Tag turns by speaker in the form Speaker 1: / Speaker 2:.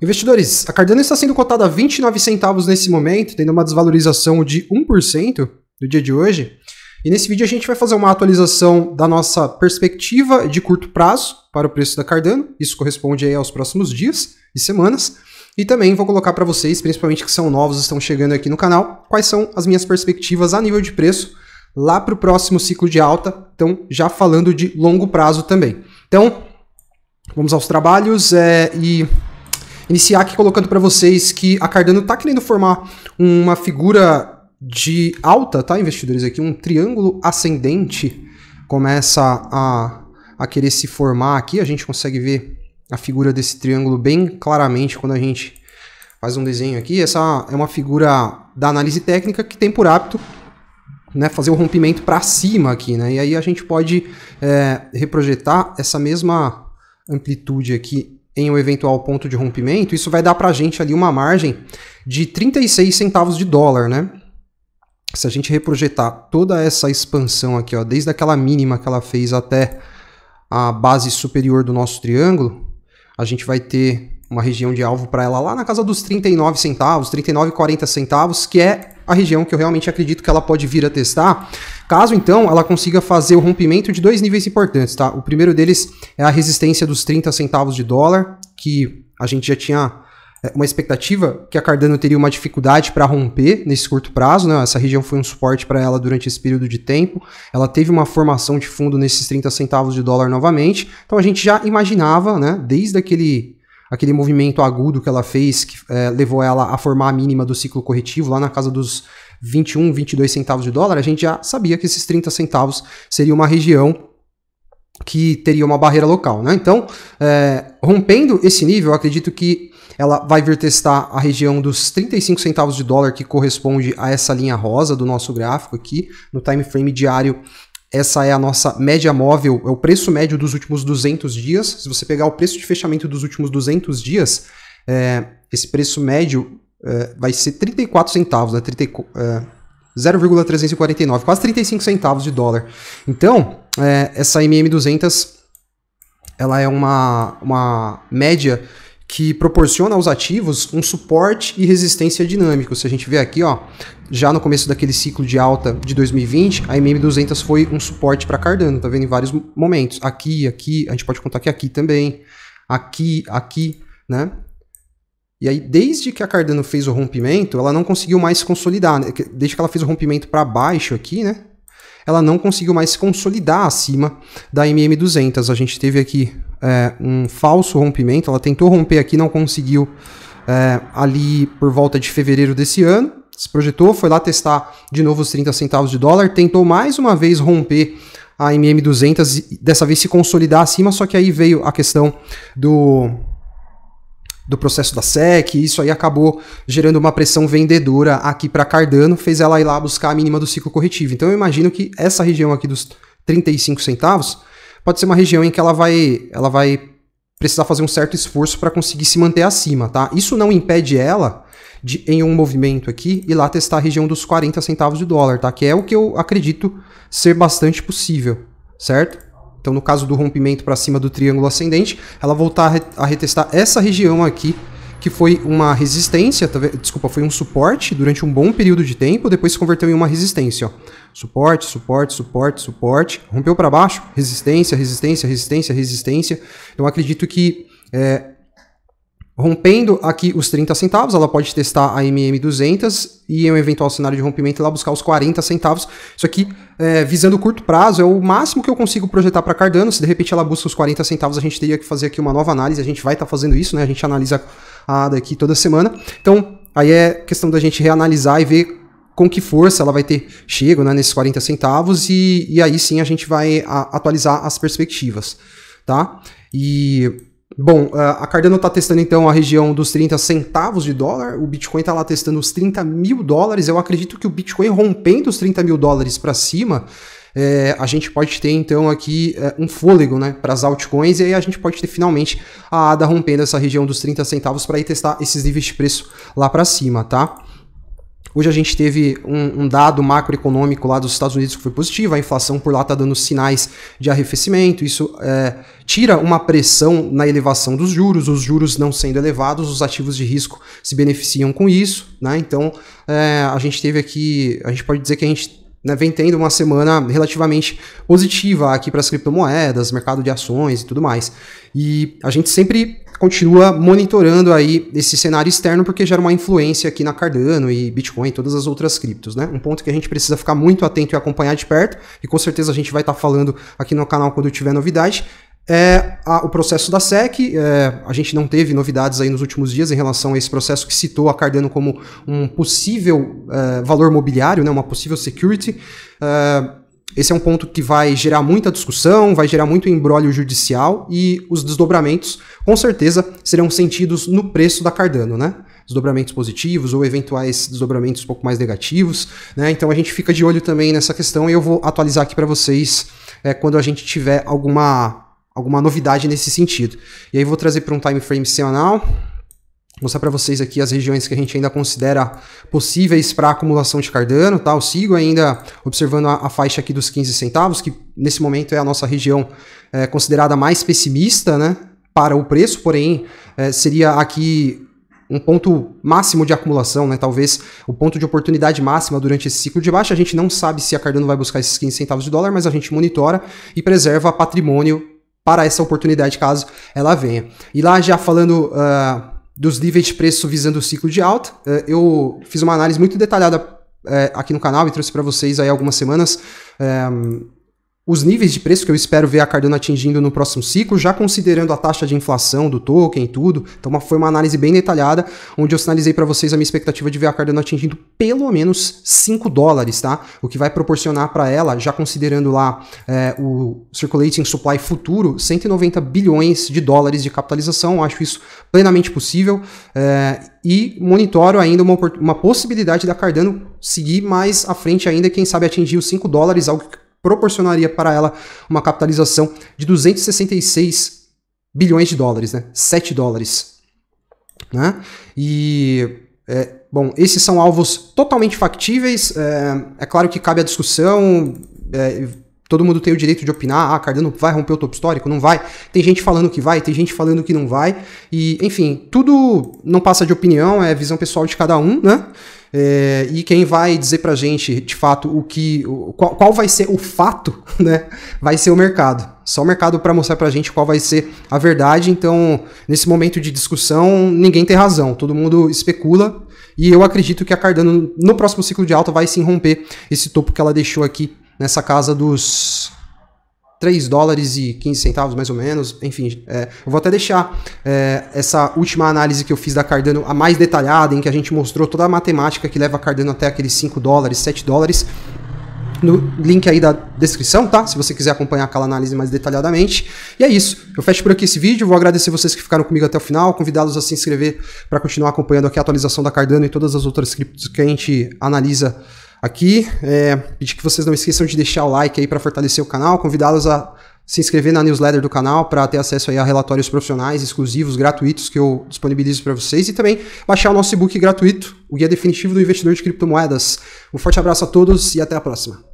Speaker 1: Investidores, a Cardano está sendo cotada a 29 centavos nesse momento, tendo uma desvalorização de 1% no dia de hoje. E nesse vídeo a gente vai fazer uma atualização da nossa perspectiva de curto prazo para o preço da Cardano. Isso corresponde aí aos próximos dias e semanas. E também vou colocar para vocês, principalmente que são novos, estão chegando aqui no canal, quais são as minhas perspectivas a nível de preço lá para o próximo ciclo de alta. Então, já falando de longo prazo também. Então, vamos aos trabalhos é, e iniciar aqui colocando para vocês que a Cardano está querendo formar uma figura de alta, tá, investidores? Aqui um triângulo ascendente começa a, a querer se formar aqui. A gente consegue ver a figura desse triângulo bem claramente quando a gente faz um desenho aqui. Essa é uma figura da análise técnica que tem por hábito né, fazer o rompimento para cima aqui, né? E aí a gente pode é, reprojetar essa mesma amplitude aqui em um eventual ponto de rompimento, isso vai dar para a gente ali uma margem de 36 centavos de dólar, né? Se a gente reprojetar toda essa expansão aqui, ó, desde aquela mínima que ela fez até a base superior do nosso triângulo, a gente vai ter uma região de alvo para ela lá na casa dos 39 centavos, 39,40 centavos, que é a região que eu realmente acredito que ela pode vir a testar. Caso então ela consiga fazer o rompimento de dois níveis importantes, tá? O primeiro deles é a resistência dos 30 centavos de dólar, que a gente já tinha é, uma expectativa que a Cardano teria uma dificuldade para romper nesse curto prazo, né? Essa região foi um suporte para ela durante esse período de tempo. Ela teve uma formação de fundo nesses 30 centavos de dólar novamente. Então a gente já imaginava, né, desde aquele aquele movimento agudo que ela fez, que é, levou ela a formar a mínima do ciclo corretivo lá na casa dos 21, 22 centavos de dólar, a gente já sabia que esses 30 centavos seria uma região que teria uma barreira local. Né? Então, é, rompendo esse nível, acredito que ela vai vir testar a região dos 35 centavos de dólar que corresponde a essa linha rosa do nosso gráfico aqui no time frame diário. Essa é a nossa média móvel, é o preço médio dos últimos 200 dias. Se você pegar o preço de fechamento dos últimos 200 dias, é, esse preço médio é, vai ser 34 centavos, né? 30, é, 0,349, quase 35 centavos de dólar. Então, é, essa MM200 ela é uma, uma média que proporciona aos ativos um suporte e resistência dinâmico. Se a gente vê aqui, ó, já no começo daquele ciclo de alta de 2020, a MM200 foi um suporte para Cardano, tá vendo em vários momentos. Aqui, aqui, a gente pode contar que aqui também, aqui, aqui, né? E aí, desde que a Cardano fez o rompimento, ela não conseguiu mais se consolidar. Né? Desde que ela fez o rompimento para baixo aqui, né? Ela não conseguiu mais se consolidar acima da MM200. A gente teve aqui é, um falso rompimento. Ela tentou romper aqui, não conseguiu é, ali por volta de fevereiro desse ano. Se projetou, foi lá testar de novo os 30 centavos de dólar. Tentou mais uma vez romper a MM200, dessa vez se consolidar acima, só que aí veio a questão do do processo da SEC, isso aí acabou gerando uma pressão vendedora aqui para Cardano, fez ela ir lá buscar a mínima do ciclo corretivo. Então eu imagino que essa região aqui dos 35 centavos pode ser uma região em que ela vai, ela vai precisar fazer um certo esforço para conseguir se manter acima, tá? Isso não impede ela de, em um movimento aqui e lá testar a região dos 40 centavos de dólar, tá? Que é o que eu acredito ser bastante possível, certo? Então, no caso do rompimento para cima do triângulo ascendente, ela voltar a retestar essa região aqui, que foi uma resistência, tá desculpa, foi um suporte durante um bom período de tempo, depois se converteu em uma resistência. Ó. Suporte, suporte, suporte, suporte. Rompeu para baixo, resistência, resistência, resistência, resistência. Então, acredito que é, Rompendo aqui os 30 centavos, ela pode testar a MM200 e em um eventual cenário de rompimento lá buscar os 40 centavos. Isso aqui, é, visando curto prazo, é o máximo que eu consigo projetar para Cardano. Se de repente ela busca os 40 centavos, a gente teria que fazer aqui uma nova análise. A gente vai estar tá fazendo isso, né? A gente analisa a ADA aqui toda semana. Então, aí é questão da gente reanalisar e ver com que força ela vai ter chego né, nesses 40 centavos e, e aí sim a gente vai a, atualizar as perspectivas, tá? E Bom, ah, a Cardano está testando então a região dos 30 centavos de dólar, o Bitcoin está lá testando os 30 mil dólares. Eu acredito que o Bitcoin rompendo os 30 mil dólares para cima, é, a gente pode ter então aqui é, um fôlego né, para as altcoins e aí a gente pode ter finalmente a ADA rompendo essa região dos 30 centavos para ir testar esses níveis de preço lá para cima, tá? Hoje a gente teve um, um dado macroeconômico lá dos Estados Unidos que foi positivo, a inflação por lá está dando sinais de arrefecimento, isso é, tira uma pressão na elevação dos juros, os juros não sendo elevados, os ativos de risco se beneficiam com isso, né? Então é, a gente teve aqui, a gente pode dizer que a gente né, vem tendo uma semana relativamente positiva aqui para as criptomoedas, mercado de ações e tudo mais. E a gente sempre continua monitorando aí esse cenário externo porque gera uma influência aqui na Cardano e Bitcoin e todas as outras criptos, né? Um ponto que a gente precisa ficar muito atento e acompanhar de perto, e com certeza a gente vai estar tá falando aqui no canal quando tiver novidade, é a, o processo da SEC. É, a gente não teve novidades aí nos últimos dias em relação a esse processo que citou a Cardano como um possível é, valor mobiliário, né, uma possível security. É, esse é um ponto que vai gerar muita discussão, vai gerar muito embrólio judicial e os desdobramentos, com certeza, serão sentidos no preço da Cardano, né? Desdobramentos positivos ou eventuais desdobramentos um pouco mais negativos, né? Então a gente fica de olho também nessa questão e eu vou atualizar aqui para vocês é, quando a gente tiver alguma, alguma novidade nesse sentido. E aí vou trazer para um time frame semanal mostrar para vocês aqui as regiões que a gente ainda considera possíveis para acumulação de Cardano, tá? Eu sigo ainda observando a, a, faixa aqui dos 15 centavos, que nesse momento é a nossa região é, considerada mais pessimista, né? Para o preço, porém, é, seria aqui um ponto máximo de acumulação, né? Talvez o ponto de oportunidade máxima durante esse ciclo de baixa. A gente não sabe se a Cardano vai buscar esses 15 centavos de dólar, mas a gente monitora e preserva patrimônio para essa oportunidade caso ela venha. E lá já falando uh, dos níveis de preço visando o ciclo de alta. Eh, eu fiz uma análise muito detalhada eh, aqui no canal e trouxe para vocês aí algumas semanas. Eh, os níveis de preço que eu espero ver a Cardano atingindo no próximo ciclo, já considerando a taxa de inflação do token e tudo. Então foi uma análise bem detalhada, onde eu sinalizei para vocês a minha expectativa de ver a Cardano atingindo pelo menos 5 dólares, tá? O que vai proporcionar para ela, já considerando lá é, o circulating supply futuro, 190 bilhões de dólares de capitalização. Acho isso plenamente possível. É, e monitoro ainda uma, uma possibilidade da Cardano seguir mais à frente ainda, quem sabe atingir os 5 dólares, algo que proporcionaria para ela uma capitalização de 266 bilhões de dólares, né? 7 dólares. Né? E é, bom, esses são alvos totalmente factíveis. É, é claro que cabe a discussão. É, todo mundo tem o direito de opinar. Ah, Cardano vai romper o topo histórico? Não vai. Tem gente falando que vai, tem gente falando que não vai. E, enfim, tudo não passa de opinião, é visão pessoal de cada um, né? É, e quem vai dizer pra gente, de fato, o que. O, qual, qual, vai ser o fato, né? Vai ser o mercado. Só o mercado para mostrar pra gente qual vai ser a verdade. Então, nesse momento de discussão, ninguém tem razão. Todo mundo especula. E eu acredito que a Cardano, no próximo ciclo de alta, vai se romper esse topo que ela deixou aqui nessa casa dos 3 dólares e 15 centavos, mais ou menos. Enfim, é, eu vou até deixar é, essa última análise que eu fiz da Cardano, a mais detalhada, em que a gente mostrou toda a matemática que leva a Cardano até aqueles 5 dólares, 7 dólares, no link aí da descrição, tá? Se você quiser acompanhar aquela análise mais detalhadamente. E é isso. Eu fecho por aqui esse vídeo. Vou agradecer vocês que ficaram comigo até o final, convidá-los a se inscrever para continuar acompanhando aqui a atualização da Cardano e todas as outras criptos que a gente analisa aqui. É, pedir que vocês não esqueçam de deixar o like aí para fortalecer o canal, convidá-los a se inscrever na newsletter do canal para ter acesso aí a relatórios profissionais exclusivos, gratuitos que eu disponibilizo para vocês e também baixar o nosso e-book gratuito, o guia definitivo do investidor de criptomoedas. Um forte abraço a todos e até a próxima.